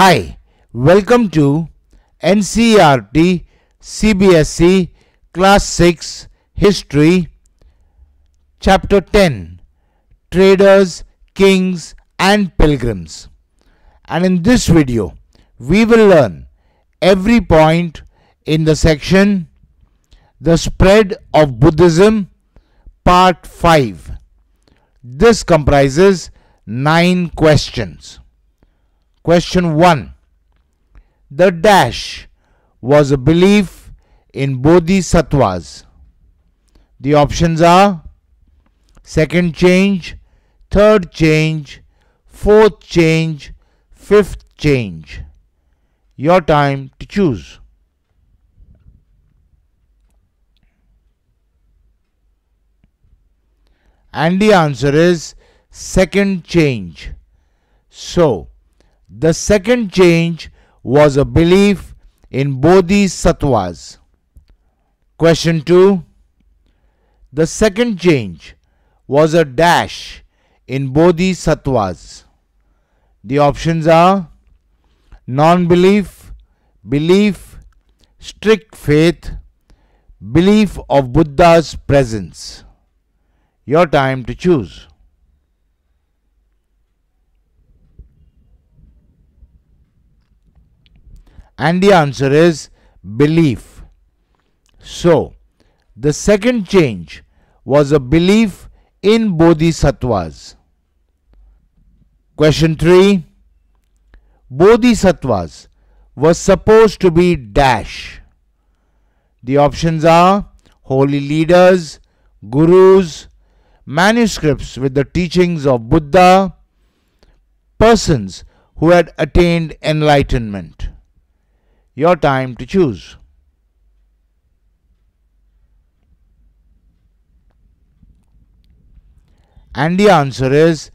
Hi, welcome to NCRT CBSC Class 6 History Chapter 10 Traders, Kings and Pilgrims. And in this video, we will learn every point in the section The Spread of Buddhism Part 5. This comprises 9 questions. Question 1 The dash was a belief in bodhisattvas. The options are second change, third change, fourth change, fifth change. Your time to choose. And the answer is second change. So, the second change was a belief in bodhisattvas. Question 2 The second change was a dash in bodhisattvas. The options are non belief, belief, strict faith, belief of Buddha's presence. Your time to choose. And the answer is belief. So, the second change was a belief in bodhisattvas. Question 3 Bodhisattvas were supposed to be dash. The options are holy leaders, gurus, manuscripts with the teachings of Buddha, persons who had attained enlightenment your time to choose. And the answer is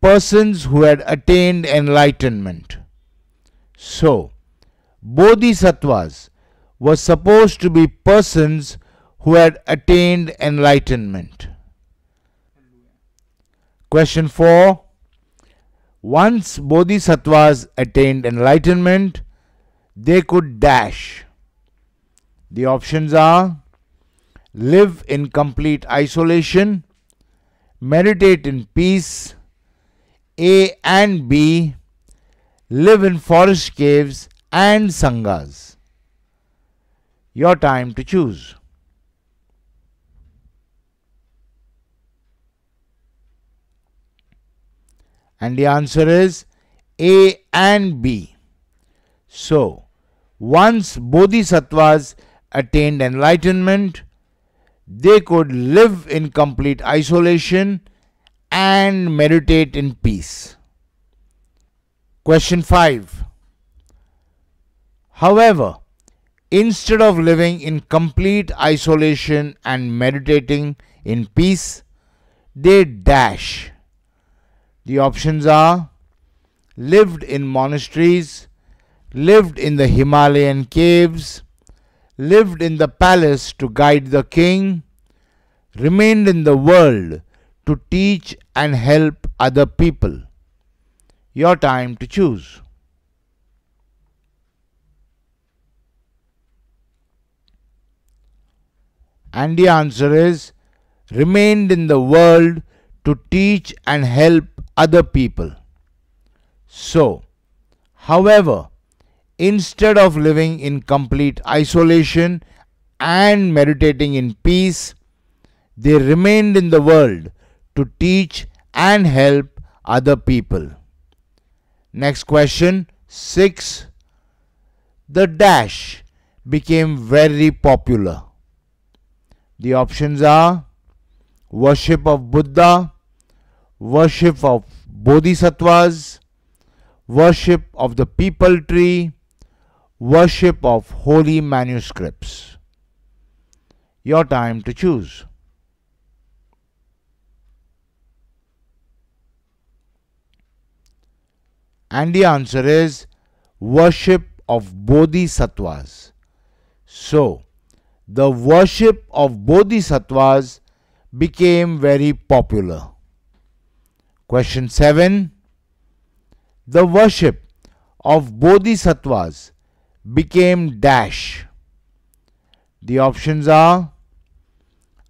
persons who had attained enlightenment. So, bodhisattvas were supposed to be persons who had attained enlightenment. Question 4 Once bodhisattvas attained enlightenment, they could dash. The options are live in complete isolation, meditate in peace, A and B, live in forest caves and sanghas. Your time to choose. And the answer is A and B. So, once bodhisattvas attained enlightenment, they could live in complete isolation and meditate in peace. Question 5. However, instead of living in complete isolation and meditating in peace, they dash. The options are lived in monasteries lived in the Himalayan caves, lived in the palace to guide the king, remained in the world to teach and help other people. Your time to choose. And the answer is remained in the world to teach and help other people. So, however, instead of living in complete isolation and meditating in peace, they remained in the world to teach and help other people. Next question 6. The dash became very popular. The options are worship of Buddha, worship of Bodhisattvas, worship of the people tree, worship of holy manuscripts. Your time to choose. And the answer is worship of bodhisattvas. So, the worship of bodhisattvas became very popular. Question 7 The worship of bodhisattvas became dash. The options are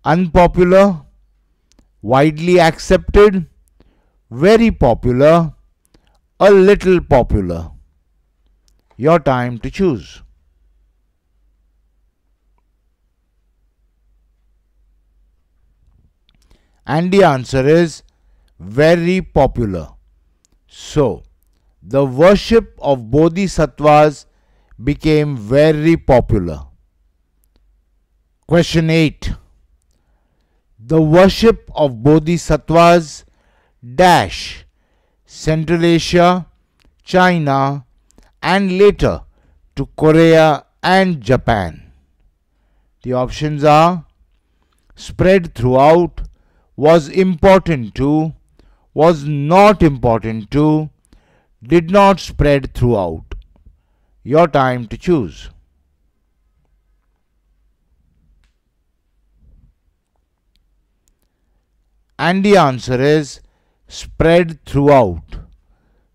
unpopular, widely accepted, very popular, a little popular. Your time to choose. And the answer is very popular. So, the worship of bodhisattvas became very popular. Question 8. The worship of bodhisattvas dash Central Asia, China, and later to Korea and Japan. The options are spread throughout, was important to, was not important to, did not spread throughout your time to choose. And the answer is spread throughout.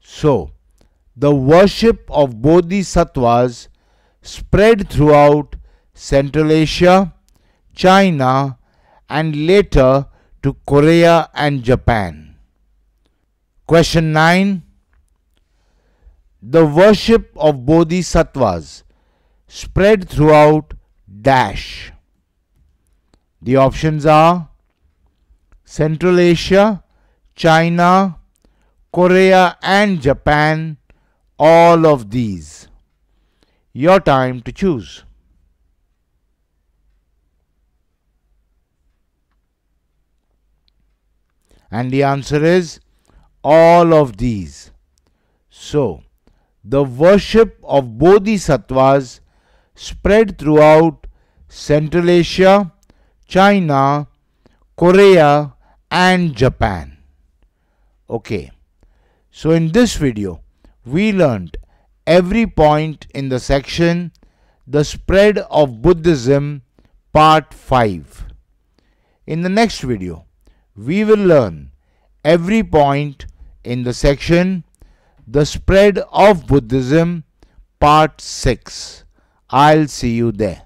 So, the worship of bodhisattvas spread throughout Central Asia, China, and later to Korea and Japan. Question 9 the worship of bodhisattvas spread throughout dash. The options are Central Asia, China, Korea and Japan, all of these. Your time to choose. And the answer is all of these. So, the worship of bodhisattvas spread throughout Central Asia, China, Korea, and Japan. Okay, so in this video, we learned every point in the section The Spread of Buddhism, Part 5. In the next video, we will learn every point in the section the Spread of Buddhism, Part 6. I'll see you there.